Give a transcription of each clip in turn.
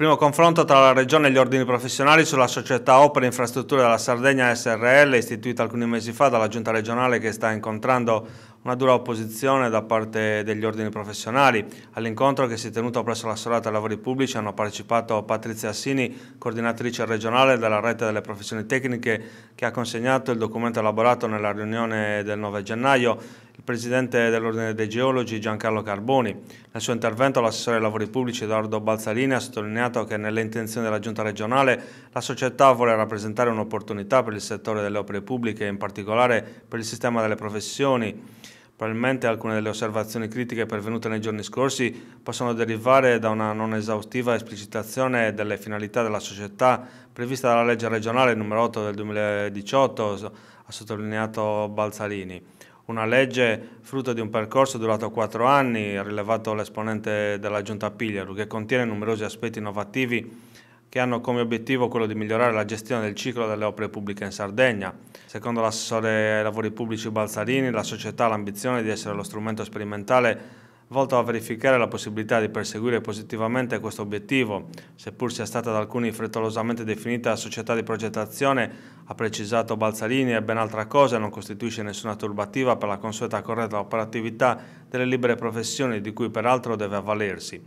Primo confronto tra la Regione e gli ordini professionali sulla società Opera Infrastrutture della Sardegna SRL, istituita alcuni mesi fa dalla Giunta regionale che sta incontrando una dura opposizione da parte degli ordini professionali. All'incontro che si è tenuto presso la l'Assolata dei Lavori Pubblici hanno partecipato Patrizia Assini, coordinatrice regionale della rete delle professioni tecniche, che ha consegnato il documento elaborato nella riunione del 9 gennaio il presidente dell'Ordine dei Geologi Giancarlo Carboni. Nel suo intervento l'assessore ai lavori pubblici Edoardo Balzalini ha sottolineato che nelle intenzioni della Giunta regionale la società vuole rappresentare un'opportunità per il settore delle opere pubbliche e in particolare per il sistema delle professioni. Probabilmente alcune delle osservazioni critiche pervenute nei giorni scorsi possono derivare da una non esaustiva esplicitazione delle finalità della società prevista dalla legge regionale numero 8 del 2018, ha sottolineato Balzalini una legge frutto di un percorso durato quattro anni, ha rilevato l'esponente della Giunta Pigliaru, che contiene numerosi aspetti innovativi che hanno come obiettivo quello di migliorare la gestione del ciclo delle opere pubbliche in Sardegna. Secondo l'assessore ai lavori pubblici Balzarini, la società ha l'ambizione di essere lo strumento sperimentale volto a verificare la possibilità di perseguire positivamente questo obiettivo, seppur sia stata da alcuni frettolosamente definita società di progettazione, ha precisato Balzalini, è ben altra cosa e non costituisce nessuna turbativa per la consueta corretta operatività delle libere professioni di cui peraltro deve avvalersi.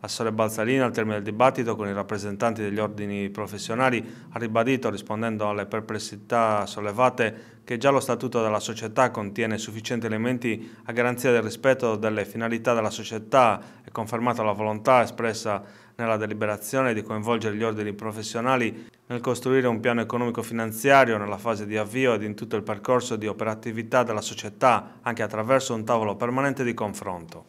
Assessore Balzalini, al termine del dibattito, con i rappresentanti degli ordini professionali, ha ribadito, rispondendo alle perplessità sollevate, che già lo statuto della società contiene sufficienti elementi a garanzia del rispetto delle finalità della società e confermata la volontà espressa nella deliberazione di coinvolgere gli ordini professionali nel costruire un piano economico-finanziario nella fase di avvio ed in tutto il percorso di operatività della società, anche attraverso un tavolo permanente di confronto.